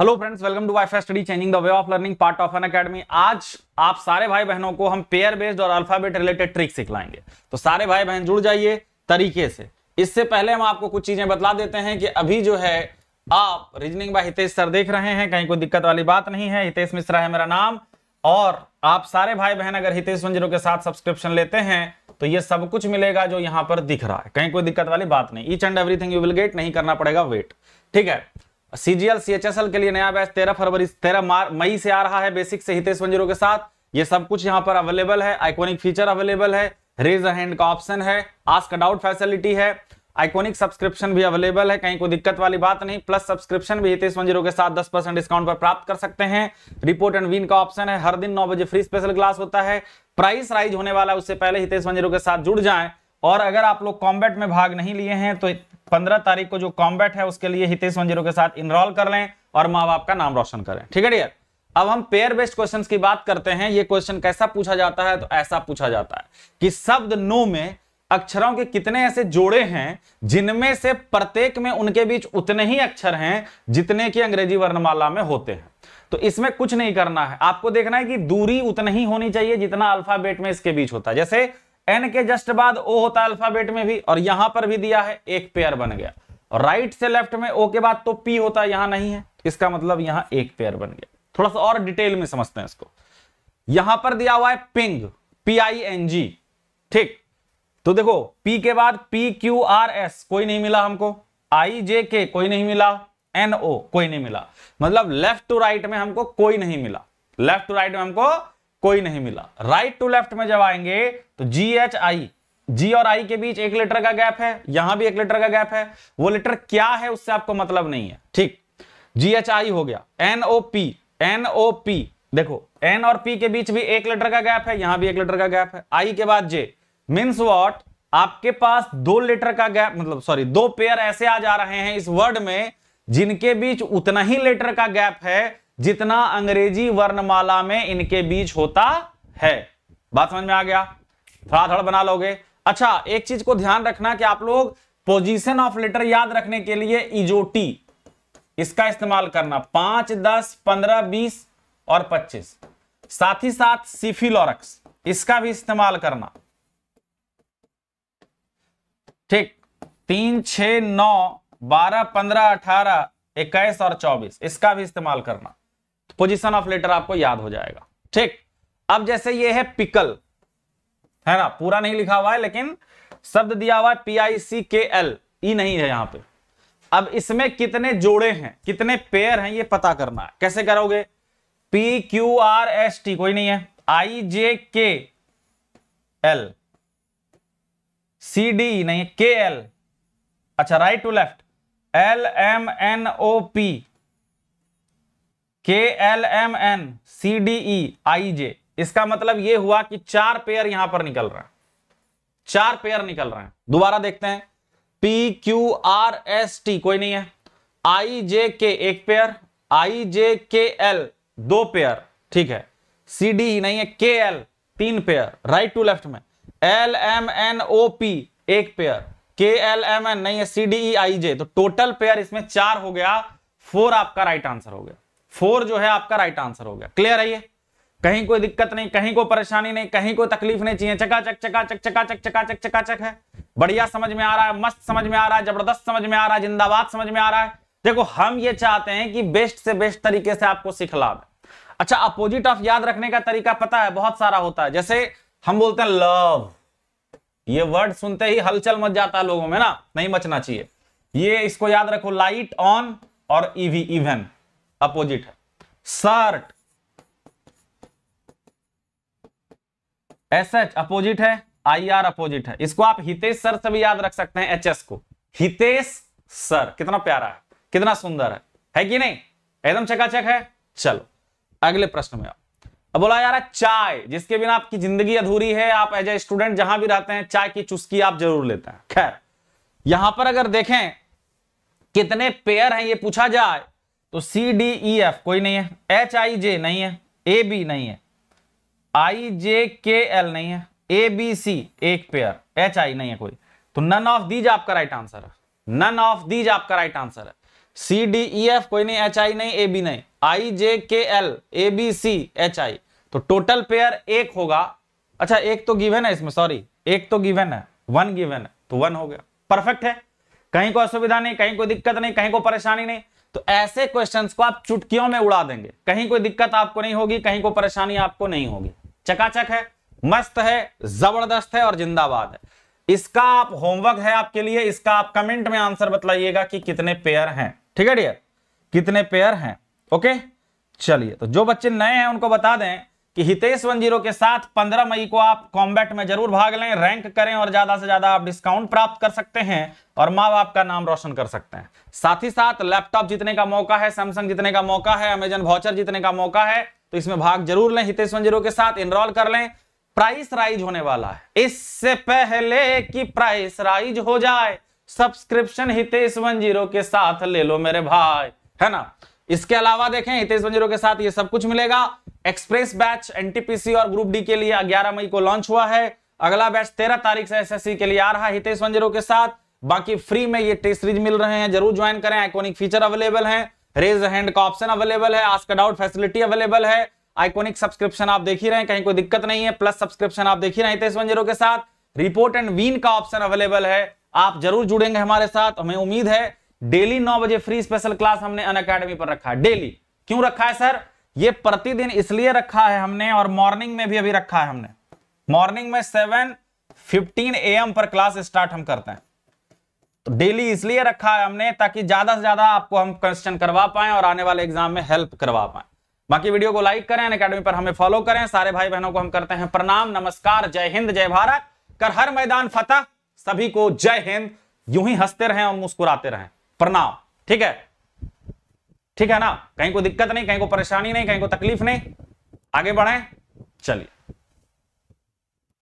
hello friends welcome to Y study changing the way of learning part of Unacademy आज आप सारे भाई बहनों को हम पेयर बेस्ड और अल्फाबेट रिलेटेड ट्रिक सिखलाएंगे तो सारे भाई बहन जुड़ जाइए तरीके से इससे पहले हम आपको कुछ चीजें बतला देते हैं कि अभी जो है आप रीजनिंग बाय हितेश सर देख रहे हैं कहीं कोई दिक्कत वाली बात नहीं है हितेश मिश्रा है मेरा नाम और आप सारे भाई बहन अगर हितेश मंजरों के साथ सब्सक्रिप्शन लेते हैं तो ये सब कुछ मिलेगा जो यहाँ पर दिख रहा है कहीं कोई दिक्कत वाली बात नहीं each and everything you will get नहीं करना पड़ेगा वेट ठीक है सीजीएल सीएचएसएल के लिए नया बैच तेरह फरवरी तेरह मई से आ रहा है बेसिक से हितेश मंजरो के साथ ये सब कुछ यहाँ पर अवेलेबल है आइकोनिक फीचर अवेलेबल है रेज हैंड का ऑप्शन है आस्क डाउट फैसिलिटी है आइकोनिक सब्सक्रिप्शन भी अवेलेबल है कहीं कोई दिक्कत वाली बात नहीं प्लस सब्सक्रिप्शन भी हितेश मंजीरो के साथ 10 परसेंट डिस्काउंट पर प्राप्त कर सकते हैं रिपोर्ट एंड विन का ऑप्शन है हर दिन नौ बजे फ्री स्पेशल क्लास होता है प्राइस राइज होने वाला है उससे पहले हितेश मंजीरो के साथ जुड़ जाएं और अगर आप लोग कॉम्बैट में भाग नहीं लिए हैं तो पंद्रह तारीख को जो कॉम्बैट है उसके लिए हितेश वन के साथ इनरोल कर लें और माँ बाप का नाम रोशन करें ठीक है डियर अब हम पेयर बेस्ड क्वेश्चन की बात करते हैं ये क्वेश्चन कैसा पूछा जाता है तो ऐसा पूछा जाता है कि शब्द नो में अक्षरों के कितने ऐसे जोड़े हैं जिनमें से प्रत्येक में उनके बीच उतने ही अक्षर हैं जितने की अंग्रेजी वर्णमाला में होते हैं तो इसमें कुछ नहीं करना है आपको देखना है कि दूरी उतनी ही होनी चाहिए जितना अल्फाबेट में इसके बीच होता है जैसे एन के जस्ट बाद ओ होता है अल्फाबेट में भी और यहां पर भी दिया है एक पेयर बन गया राइट से लेफ्ट में ओ के बाद तो पी होता है यहां नहीं है इसका मतलब यहां एक पेयर बन गया थोड़ा सा और डिटेल में समझते हैं इसको यहां पर दिया हुआ है ping P I N G ठीक तो देखो पी के बाद पी क्यू आर एस कोई नहीं मिला हमको आई जे के कोई नहीं मिला एनओ कोई नहीं मिला मतलब लेफ्ट टू राइट में हमको कोई नहीं मिला लेफ्ट टू राइट में हमको कोई नहीं मिला राइट टू लेफ्ट में जब आएंगे तो जी एच आई जी और आई के बीच एक लीटर का गैप है यहां भी एक लीटर का गैप है वो लीटर क्या है उससे आपको मतलब नहीं है ठीक जी एच आई हो गया एनओ पी एनओ पी देखो एन और पी के बीच भी एक लीटर का गैप है यहां भी एक लीटर का गैप है आई के बाद जे मीन्स वॉट आपके पास दो लीटर का गैप मतलब सॉरी दो पेयर ऐसे आ जा रहे हैं इस वर्ड में जिनके बीच उतना ही लीटर का गैप है जितना अंग्रेजी वर्णमाला में इनके बीच होता है बात समझ में आ गया थोड़ा थोड़ा बना लोगे अच्छा एक चीज को ध्यान रखना कि आप लोग पोजीशन ऑफ लेटर याद रखने के लिए इजोटी इसका इस्तेमाल करना पांच दस पंद्रह बीस और पच्चीस साथ ही साथ सिफिलोरक्स इसका भी इस्तेमाल करना ठीक तीन छ नौ बारह पंद्रह अठारह इक्कीस और चौबीस इसका भी इस्तेमाल करना पोजिशन ऑफ लेटर आपको याद हो जाएगा ठीक अब जैसे ये है पिकल है ना पूरा नहीं लिखा हुआ है लेकिन शब्द दिया हुआ है पी आई सी के एल ई नहीं है यहां पे अब इसमें कितने जोड़े हैं कितने पेयर हैं ये पता करना है कैसे करोगे P Q R S T कोई नहीं है आई J K L C D नहीं के एल अच्छा right to left L M N O P K L M N C D E I J इसका मतलब यह हुआ कि चार पेयर यहां पर निकल रहे हैं चार पेयर निकल रहे हैं दोबारा देखते हैं P Q R S T कोई नहीं है आई जे के एक पेयर आई जे के एल दो पेयर ठीक है सी डी ई नहीं है के एल तीन पेयर राइट टू लेफ्ट में L M N O P एक pair K L M N नहीं है सी डी ई आई जे तो टोटल पेयर इसमें चार हो गया फोर आपका राइट आंसर हो गया फोर जो है आपका राइट आंसर हो गया क्लियर है ये कहीं कोई दिक्कत नहीं कहीं कोई परेशानी नहीं कहीं कोई तकलीफ नहीं चाहिए चकाचक चकाचक चकाचक चकाचक चकाचक है बढ़िया समझ में आ रहा है मस्त समझ में आ रहा है जबरदस्त समझ में आ रहा है जिंदाबाद समझ में आ रहा है देखो हम ये चाहते हैं कि बेस्ट से बेस्ट तरीके से आपको सिखला दे अच्छा अपोजिट ऑफ याद रखने का तरीका पता है बहुत सारा होता है जैसे हम बोलते हैं लव ये वर्ड सुनते ही हलचल मच जाता है लोगों में ना नहीं मचना चाहिए ये इसको याद रखो लाइट ऑन और इवी e इवन अपोजिट है सार्ट एस एच अपोजिट है आई आर अपोजिट है इसको आप हितेश सर से भी याद रख सकते हैं एच एस को हितेश सर कितना प्यारा है कितना सुंदर है है कि नहीं एकदम चकाचक है चलो अगले प्रश्न में आओ अब बोला यार चाय जिसके बिना आपकी जिंदगी अधूरी है आप एज ए स्टूडेंट जहां भी रहते हैं चाय की चुस्की आप जरूर लेते हैं खैर यहां पर अगर देखें कितने पेयर हैं ये पूछा जाए तो सी डी ई एफ कोई नहीं है एच आई जे नहीं है ए बी नहीं है आई जे के एल नहीं है ए बी सी एक पेयर एच आई नहीं है कोई तो नन ऑफ दीज आपका राइट आंसर है नन ऑफ दीज आपका राइट आंसर है सी डी ई एफ कोई नहीं एच आई नहीं ए बी नहीं I J K L A B C H I तो टोटल पेयर एक होगा अच्छा एक तो गिवन है इसमें सॉरी एक तो गिवन है वन गिवन है तो वन हो गया परफेक्ट है कहीं को असुविधा नहीं कहीं को दिक्कत नहीं कहीं को परेशानी नहीं तो ऐसे क्वेश्चंस को आप चुटकियों में उड़ा देंगे कहीं कोई दिक्कत आपको नहीं होगी कहीं कोई परेशानी आपको नहीं होगी चकाचक है मस्त है जबरदस्त है और जिंदाबाद है इसका आप होमवर्क है आपके लिए इसका आप कमेंट में आंसर बतलाइएगा कि कितने पेयर हैं ठीक है डियर कितने पेयर हैं ओके चलिए तो जो बच्चे नए हैं उनको बता दें कि हितेश वन जीरो के साथ 15 मई को आप कॉम्बैट में जरूर भाग लें रैंक करें और ज्यादा से ज्यादा आप डिस्काउंट प्राप्त कर सकते हैं और माँ बाप का नाम रोशन कर सकते हैं साथ ही साथ लैपटॉप जीतने का मौका है सैमसंग जीतने का मौका है अमेजन वॉचर जीतने का मौका है तो इसमें भाग जरूर लें हितेश वन जीरो के साथ इनरोल कर लें प्राइस राइज होने वाला है इससे पहले कि प्राइस राइज हो जाए सब्सक्रिप्शन हितेश वन जीरो के साथ ले लो मेरे भाई है ना इसके अलावा देखें हितेश बंजरों के साथ ये सब कुछ मिलेगा एक्सप्रेस बैच एनटीपीसी और ग्रुप डी के लिए 11 मई को लॉन्च हुआ है अगला बैच 13 तारीख से एसएससी के लिए आ रहा है हितेश बंजरों के साथ बाकी फ्री में ये टेस्ट सीरीज मिल रहे हैं जरूर ज्वाइन करें आइकोनिक फीचर अवेलेबल है रेज हैंड का ऑप्शन अवेलेबल है आस्क डाउट फैसिलिटी अवेलेबल है आइकोनिक सब्सक्रिप्शन आप देख ही रहे हैं कहीं कोई दिक्कत नहीं है प्लस सब्सक्रिप्शन आप देख ही रहे हैं हितेश बंजरों के साथ रिपोर्ट एंड वीन का ऑप्शन अवेलेबल है आप जरूर जुड़ेंगे हमारे साथ हमें उम्मीद है डेली नौ बजे फ्री स्पेशल क्लास हमने अन अकेडमी पर रखा है डेली क्यों रखा है सर ये प्रतिदिन इसलिए रखा है हमने और मॉर्निंग में भी अभी रखा है हमने मॉर्निंग में सेवन फिफ्टीन एम पर क्लास स्टार्ट हम करते हैं तो डेली इसलिए रखा है हमने ताकि ज्यादा से ज्यादा आपको हम क्वेश्चन करवा पाए और आने वाले एग्जाम में हेल्प करवा पाए बाकी वीडियो को लाइक करें अकेडमी पर हमें फॉलो करें सारे भाई बहनों को हम करते हैं प्रणाम नमस्कार जय हिंद जय भारत कर हर मैदान फतेह सभी को जय हिंद यूं ही हंसते रहें और मुस्कुराते रहें प्रणाम ठीक है ठीक है ना कहीं को दिक्कत नहीं कहीं को परेशानी नहीं कहीं को तकलीफ नहीं आगे बढ़े चलिए